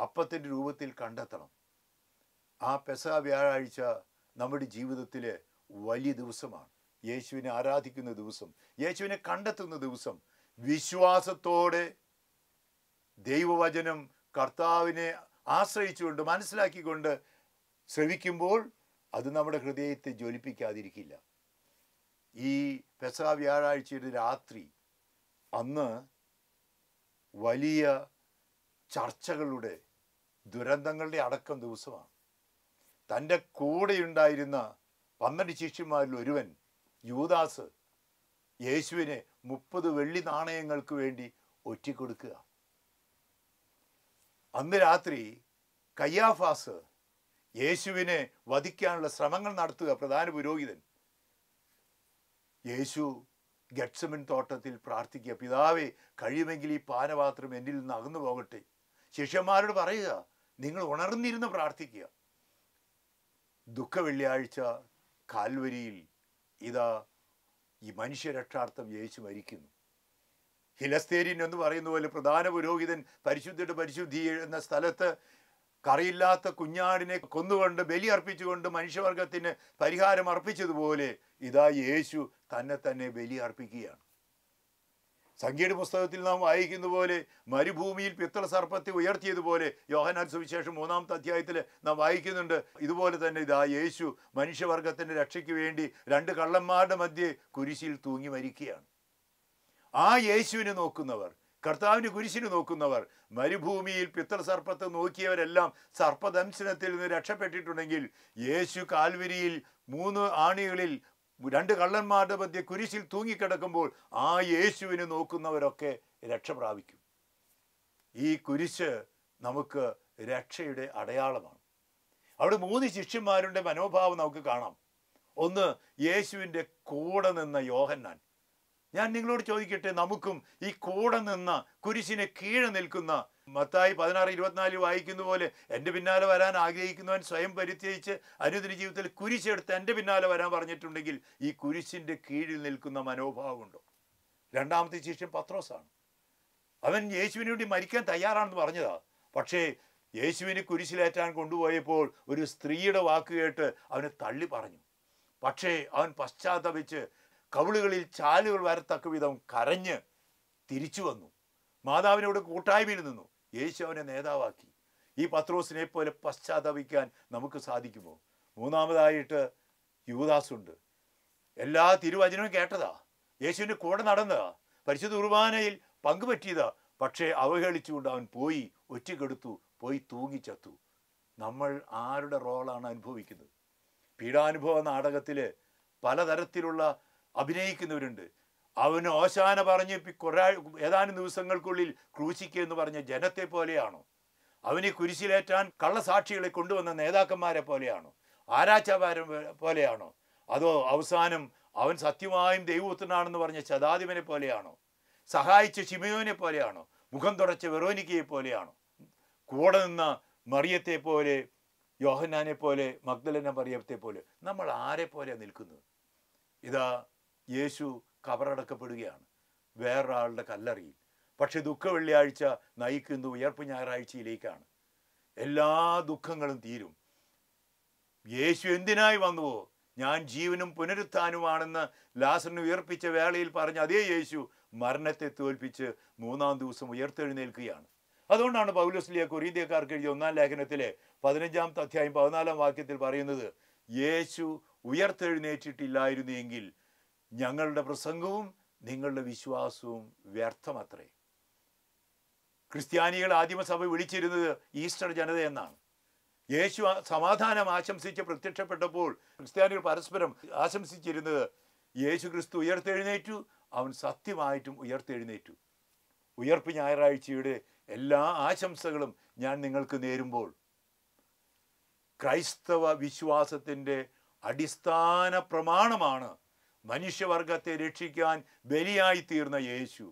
അപ്പത്തിൻ്റെ രൂപത്തിൽ കണ്ടെത്തണം ആ പെസ വ്യാഴാഴ്ച നമ്മുടെ ജീവിതത്തിലെ വലിയ ദിവസമാണ് യേശുവിനെ ആരാധിക്കുന്ന ദിവസം യേശുവിനെ കണ്ടെത്തുന്ന ദിവസം വിശ്വാസത്തോടെ ദൈവവചനം കർത്താവിനെ ആശ്രയിച്ചുകൊണ്ട് മനസ്സിലാക്കിക്കൊണ്ട് ശ്രവിക്കുമ്പോൾ അത് നമ്മുടെ ഹൃദയത്തെ ജ്വലിപ്പിക്കാതിരിക്കില്ല ഈ പെസ വ്യാഴാഴ്ചയുടെ രാത്രി അന്ന് വലിയ ചർച്ചകളുടെ ദുരന്തങ്ങളുടെ അടക്കം ദിവസമാണ് തൻ്റെ കൂടെയുണ്ടായിരുന്ന പന്ത്രണ്ട് ശിഷ്യന്മാരിൽ ഒരുവൻ യൂദാസ് യേശുവിനെ മുപ്പത് വെള്ളി നാണയങ്ങൾക്ക് വേണ്ടി ഒറ്റിക്കൊടുക്കുക അന്ന് രാത്രി കയ്യാഫാസ് യേശുവിനെ വധിക്കാനുള്ള ശ്രമങ്ങൾ നടത്തുക പ്രധാന പുരോഹിതൻ യേശു ഗഡ്സമൻ തോട്ടത്തിൽ പ്രാർത്ഥിക്കുക പിതാവേ കഴിയുമെങ്കിൽ ഈ പാനപാത്രം എന്നിൽ നിന്ന് അകന്നു പോകട്ടെ ശിഷ്യന്മാരോട് പറയുക നിങ്ങൾ ഉണർന്നിരുന്ന് പ്രാർത്ഥിക്കുക ദുഃഖ വെള്ളിയാഴ്ച കാൽവരിയിൽ ഇതാ ഈ മനുഷ്യരക്ഷാർത്ഥം ജയിച്ചു മരിക്കുന്നു ഹിലസ്തേരിൻ എന്ന് പറയുന്ന പോലെ പ്രധാന പുരോഹിതൻ പരിശുദ്ധിയുടെ പരിശുദ്ധി എന്ന സ്ഥലത്ത് കറിയില്ലാത്ത കുഞ്ഞാടിനെ കൊന്നുകൊണ്ട് ബലി അർപ്പിച്ചുകൊണ്ട് മനുഷ്യവർഗത്തിന് പരിഹാരം അർപ്പിച്ചതുപോലെ ഇതാ യേശു തന്നെ തന്നെ ബലി അർപ്പിക്കുകയാണ് സംഖ്യയുടെ പുസ്തകത്തിൽ നാം വായിക്കുന്ന പോലെ മരുഭൂമിയിൽ പിത്തള സർപ്പത്തെ ഉയർത്തിയതുപോലെ യോഹനാൻ സുവിശേഷം മൂന്നാമത്തെ അധ്യായത്തിൽ നാം വായിക്കുന്നുണ്ട് ഇതുപോലെ തന്നെ ഇതാ യേശു മനുഷ്യവർഗത്തിൻ്റെ രക്ഷയ്ക്ക് വേണ്ടി രണ്ട് കള്ളന്മാരുടെ മധ്യേ കുരിശിൽ തൂങ്ങി മരിക്കുകയാണ് ആ യേശുവിനെ നോക്കുന്നവർ കർത്താവിന് കുരിശിന് നോക്കുന്നവർ മരുഭൂമിയിൽ പിത്തള സർപ്പത്തെ നോക്കിയവരെല്ലാം സർപ്പദംശനത്തിൽ നിന്ന് രക്ഷപ്പെട്ടിട്ടുണ്ടെങ്കിൽ യേശു കാൽവരിയിൽ മൂന്ന് ആണികളിൽ രണ്ട് കള്ളന്മാരുടെ മധ്യ കുരിശിൽ തൂങ്ങിക്കിടക്കുമ്പോൾ ആ യേശുവിനെ നോക്കുന്നവരൊക്കെ രക്ഷ പ്രാപിക്കും ഈ കുരിശ് നമുക്ക് രക്ഷയുടെ അടയാളമാണ് അവിടെ മൂന്ന് ശിഷ്യന്മാരുടെ മനോഭാവം നമുക്ക് കാണാം ഒന്ന് യേശുവിൻ്റെ കൂടെ നിന്ന യോഹന്നാൻ ഞാൻ നിങ്ങളോട് ചോദിക്കട്ടെ നമുക്കും ഈ കൂടെ നിന്ന കുരിശിന് കീഴെ നിൽക്കുന്ന മത്തായി പതിനാറ് ഇരുപത്തിനാല് വായിക്കുന്ന പോലെ എൻ്റെ പിന്നാലെ വരാൻ ആഗ്രഹിക്കുന്നവൻ സ്വയം പരിത്യജിച്ച് അനുദിന ജീവിതത്തിൽ കുരിശെടുത്ത് എൻ്റെ പിന്നാലെ വരാൻ പറഞ്ഞിട്ടുണ്ടെങ്കിൽ ഈ കുരിശിൻ്റെ കീഴിൽ നിൽക്കുന്ന മനോഭാവമുണ്ടോ രണ്ടാമത്തെ ശിഷ്യൻ പത്രോസാണ് അവൻ യേശുവിന് വേണ്ടി മരിക്കാൻ തയ്യാറാണെന്ന് പറഞ്ഞതാ പക്ഷേ യേശുവിനെ കുരിശിലേറ്റാൻ കൊണ്ടുപോയപ്പോൾ ഒരു സ്ത്രീയുടെ വാക്ക് കേട്ട് അവനെ തള്ളി പറഞ്ഞു പക്ഷേ അവൻ പശ്ചാത്തപിച്ച് കവിളുകളിൽ ചാലുകൾ വരത്തക്ക വിധം കരഞ്ഞ് തിരിച്ചു വന്നു മാതാവിനോട് കൂട്ടായ്മയിൽ നിന്നു യേശു അവനെ നേതാവാക്കി ഈ പത്രോസിനെ പോലെ പശ്ചാത്തപിക്കാൻ നമുക്ക് സാധിക്കുമോ മൂന്നാമതായിട്ട് യുവദാസുണ്ട് എല്ലാ തിരുവചനവും കേട്ടതാ യേശുവിൻ്റെ കൂടെ നടന്നതാ പരിശുദ്ധ കുർബാനയിൽ പങ്കുപറ്റിയതാ പക്ഷേ അവഹേളിച്ചുകൊണ്ട് അവൻ പോയി ഒറ്റക്കെടുത്തു പോയി തൂങ്ങിച്ചത്തു നമ്മൾ ആരുടെ റോളാണ് അനുഭവിക്കുന്നത് പീഡാനുഭവ നാടകത്തിൽ പലതരത്തിലുള്ള അഭിനയിക്കുന്നവരുണ്ട് അവന് ഓശാന പറഞ്ഞ് കുറേ ഏതാനും ദിവസങ്ങൾക്കുള്ളിൽ ക്രൂശിക്കുക പറഞ്ഞ ജനത്തെ പോലെയാണോ അവനെ കുരിശിലേറ്റാൻ കള്ളസാക്ഷികളെ കൊണ്ടുവന്ന നേതാക്കന്മാരെ പോലെയാണോ ആരാച്ചാവാരെ പോലെയാണോ അതോ അവസാനം അവൻ സത്യമായും ദൈവപുത്രനാണെന്ന് പറഞ്ഞ ശതാധിപനെ പോലെയാണോ സഹായിച്ച ഷിമയോനെ പോലെയാണോ മുഖം തുടച്ച വെറോനിക്കയെ പോലെയാണോ കൂടെ നിന്ന മറിയത്തെ പോലെ യോഹന്നാനെ പോലെ മഗ്ദലന മറിയത്തെ പോലെ നമ്മൾ ആരെ പോലെയാണ് നിൽക്കുന്നത് ഇതാ യേശു കബറടക്കപ്പെടുകയാണ് വേറൊരാളുടെ കല്ലറിയിൽ പക്ഷെ ദുഃഖ വെള്ളിയാഴ്ച നയിക്കുന്നു ഉയർപ്പ് ഞായറാഴ്ചയിലേക്കാണ് എല്ലാ ദുഃഖങ്ങളും തീരും യേശു എന്തിനായി വന്നുവോ ഞാൻ ജീവനും പുനരുത്ഥാനുമാണെന്ന് ലാസറിന് ഉയർപ്പിച്ച വേളയിൽ പറഞ്ഞ അതേ യേശു മരണത്തെ തോൽപ്പിച്ച് മൂന്നാം ദിവസം ഉയർത്തെഴുന്നേൽക്കുകയാണ് അതുകൊണ്ടാണ് പൗലോസ്ലിയ കൊറീന്ത്യക്കാർക്ക് എഴുതിയ ഒന്നാം ലേഖനത്തിലെ പതിനഞ്ചാം അധ്യായം പതിനാലാം വാക്യത്തിൽ പറയുന്നത് യേശു ഉയർത്തെഴുന്നേറ്റിട്ടില്ലായിരുന്നു എങ്കിൽ ഞങ്ങളുടെ പ്രസംഗവും നിങ്ങളുടെ വിശ്വാസവും വ്യർത്ഥമത്രേ ക്രിസ്ത്യാനികൾ ആദിമസഭ വിളിച്ചിരുന്നത് ഈസ്റ്റർ ജനത എന്നാണ് യേശു സമാധാനം ആശംസിച്ച് പ്രത്യക്ഷപ്പെട്ടപ്പോൾ ക്രിസ്ത്യാനികൾ പരസ്പരം ആശംസിച്ചിരുന്നത് യേശു ക്രിസ്തു ഉയർത്തെഴുന്നേറ്റു അവൻ സത്യമായിട്ടും ഉയർത്തെഴുന്നേറ്റു ഉയർപ്പ് ഞായറാഴ്ചയുടെ എല്ലാ ആശംസകളും ഞാൻ നിങ്ങൾക്ക് നേരുമ്പോൾ ക്രൈസ്തവ വിശ്വാസത്തിൻ്റെ അടിസ്ഥാന പ്രമാണമാണ് മനുഷ്യവർഗത്തെ രക്ഷിക്കാൻ ബലിയായി തീർന്ന യേശു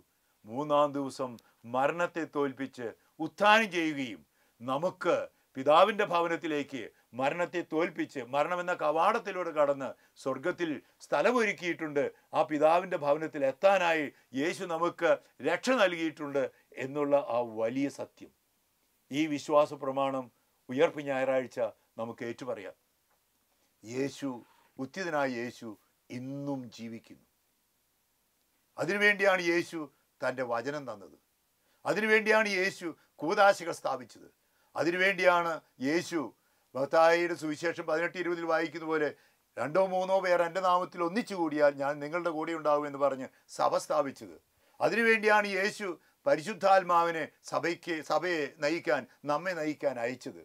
മൂന്നാം ദിവസം മരണത്തെ തോൽപ്പിച്ച് ഉത്ഥാനം ചെയ്യുകയും നമുക്ക് പിതാവിൻ്റെ ഭവനത്തിലേക്ക് മരണത്തെ തോൽപ്പിച്ച് മരണമെന്ന കവാടത്തിലൂടെ കടന്ന് സ്വർഗത്തിൽ സ്ഥലമൊരുക്കിയിട്ടുണ്ട് ആ പിതാവിൻ്റെ ഭവനത്തിൽ എത്താനായി യേശു നമുക്ക് രക്ഷ നൽകിയിട്ടുണ്ട് എന്നുള്ള ആ വലിയ സത്യം ഈ വിശ്വാസ പ്രമാണം ഉയർപ്പ് ഞായറാഴ്ച നമുക്ക് ഏറ്റുപറയാം യേശു ഉത്തിതനായ യേശു ഇന്നും ജീവിക്കുന്നു അതിനുവേണ്ടിയാണ് യേശു തൻ്റെ വചനം തന്നത് അതിനുവേണ്ടിയാണ് യേശു കൂതാശകൾ സ്ഥാപിച്ചത് അതിനുവേണ്ടിയാണ് യേശു ഭക്തായിയുടെ സുവിശേഷം പതിനെട്ട് ഇരുപതിൽ വായിക്കുന്ന പോലെ രണ്ടോ മൂന്നോ പേർ എൻ്റെ നാമത്തിൽ ഒന്നിച്ചു കൂടിയാൽ ഞാൻ നിങ്ങളുടെ കൂടെ ഉണ്ടാവും എന്ന് പറഞ്ഞ് സഭ സ്ഥാപിച്ചത് അതിനുവേണ്ടിയാണ് യേശു പരിശുദ്ധാത്മാവിനെ സഭയ്ക്ക് സഭയെ നയിക്കാൻ നമ്മെ നയിക്കാൻ അയച്ചത്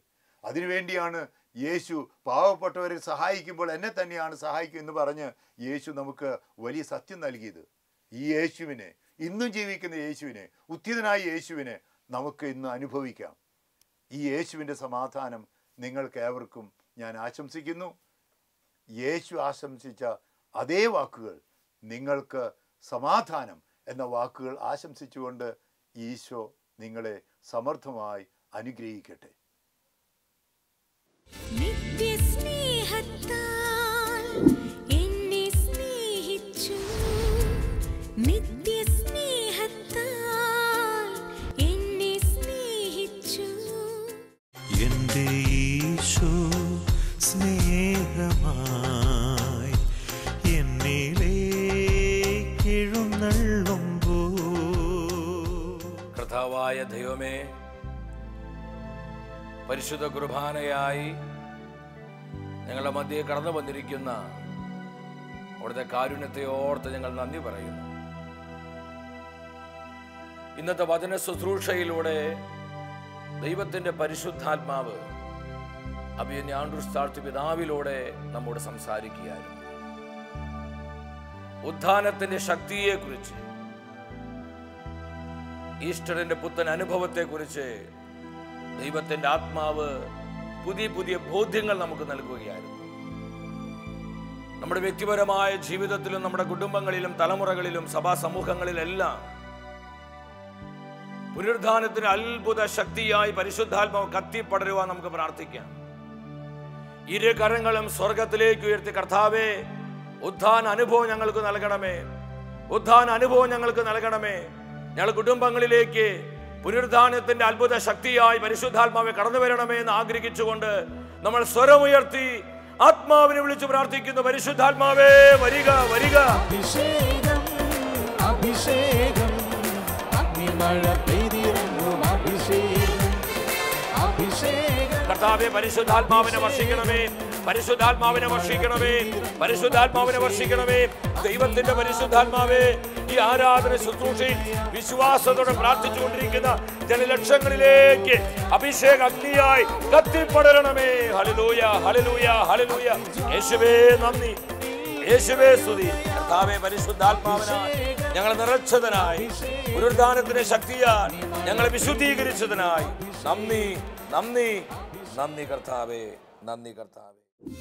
അതിനുവേണ്ടിയാണ് യേശു പാവപ്പെട്ടവരെ സഹായിക്കുമ്പോൾ എന്നെ തന്നെയാണ് സഹായിക്കും എന്ന് പറഞ്ഞ് യേശു നമുക്ക് വലിയ സത്യം നൽകിയത് ഈ യേശുവിനെ ഇന്നും ജീവിക്കുന്ന യേശുവിനെ ഉത്തിതനായ യേശുവിനെ നമുക്ക് ഇന്ന് അനുഭവിക്കാം ഈ യേശുവിൻ്റെ സമാധാനം നിങ്ങൾക്ക് ഞാൻ ആശംസിക്കുന്നു യേശു ആശംസിച്ച അതേ വാക്കുകൾ നിങ്ങൾക്ക് സമാധാനം എന്ന വാക്കുകൾ ആശംസിച്ചുകൊണ്ട് ഈശോ നിങ്ങളെ സമർത്ഥമായി അനുഗ്രഹിക്കട്ടെ നിത്യസ്നേഹത്താൽ എന്നെ സ്നേഹിച്ചു നിത്യ പരിശുദ്ധ കുർബാനയായി ഞങ്ങളുടെ മധ്യയെ കടന്നു വന്നിരിക്കുന്ന അവിടുത്തെ കാരുണ്യത്തെ ഓർത്ത് ഞങ്ങൾ നന്ദി പറയുന്നു ഇന്നത്തെ വചന ശുശ്രൂഷയിലൂടെ ദൈവത്തിൻ്റെ പരിശുദ്ധാത്മാവ് അഭിയന്യ ആൻഡ്രൂസ് താഴ്ത്തു പിതാവിലൂടെ നമ്മോട് സംസാരിക്കുകയായിരുന്നു ഉത്ഥാനത്തിൻ്റെ ശക്തിയെക്കുറിച്ച് ഈസ്റ്ററിന്റെ പുത്തൻ അനുഭവത്തെക്കുറിച്ച് ദൈവത്തിൻ്റെ ആത്മാവ് പുതിയ പുതിയ ബോധ്യങ്ങൾ നമുക്ക് നൽകുകയായിരുന്നു നമ്മുടെ വ്യക്തിപരമായ ജീവിതത്തിലും നമ്മുടെ കുടുംബങ്ങളിലും തലമുറകളിലും സഭാ സമൂഹങ്ങളിലെല്ലാം പുനരുദ്ധാനത്തിന് അത്ഭുത ശക്തിയായി പരിശുദ്ധാത്മാവ് കത്തിപ്പടരുവാൻ നമുക്ക് പ്രാർത്ഥിക്കാം ഇരു കരങ്ങളും സ്വർഗത്തിലേക്ക് ഉയർത്തി കർത്താവേ ഉദ്ധാന അനുഭവം ഞങ്ങൾക്ക് നൽകണമേ ഉദ്ധാന അനുഭവം ഞങ്ങൾക്ക് നൽകണമേ ഞങ്ങൾ കുടുംബങ്ങളിലേക്ക് പുനരുദ്ധാനത്തിന്റെ അത്ഭുത ശക്തിയായി പരിശുദ്ധാത്മാവെ കടന്നു വരണമേ എന്ന് ആഗ്രഹിച്ചുകൊണ്ട് നമ്മൾ സ്വരമുയർത്തി ആത്മാവിനെ വിളിച്ചു പ്രാർത്ഥിക്കുന്നു പരിശുദ്ധാത്മാവേ വരിക വരിക അഭിഷേകം അഭിഷേകം അഗ്നിമഴ കർത്താവെ പരിശുദ്ധാത്മാവിനെ വർഷിക്കണമേ പരിശുദ്ധാത്മാവിനെ വർഷിക്കണമേ പരിശുദ്ധാത്മാവിനെ വർഷിക്കണമേ ദൈവത്തിന്റെ പരിശുദ്ധാത്മാവേ ഈ ആരാധന ശുശ്രൂഷയിൽ വിശ്വാസത്തോടെ പ്രാർത്ഥിച്ചുകൊണ്ടിരിക്കുന്ന ജനലക്ഷങ്ങളിലേക്ക് അഭിഷേക അഗ്നിയായി കത്തിപ്പടരണമേ ഹളിലൂയ ഹളിലൂയ ഹളിലൂയ യേശുവേ നന്ദി യേശുവേ സ്തുതി കർത്താവേ പരിശുദ്ധാത്മാവിനായി ഞങ്ങളെ നിറച്ചതിനായി പുനരുദ്ധാനത്തിന്റെ ശക്തിയാൽ ഞങ്ങളെ വിശുദ്ധീകരിച്ചതിനായി നന്ദി നന്ദി नंदी करता आवे नंदी करता आवे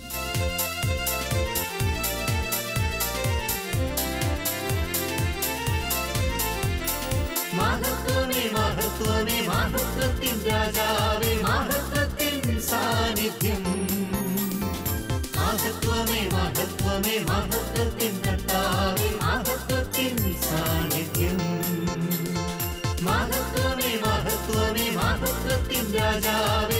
महत्वने महत्वने महत्वति जाजावे महत्वति सानिध्यम महत्वने महत्वने महत्वति नटावे महत्वति सानिध्यम महत्वने महत्वने महत्वति जाजावे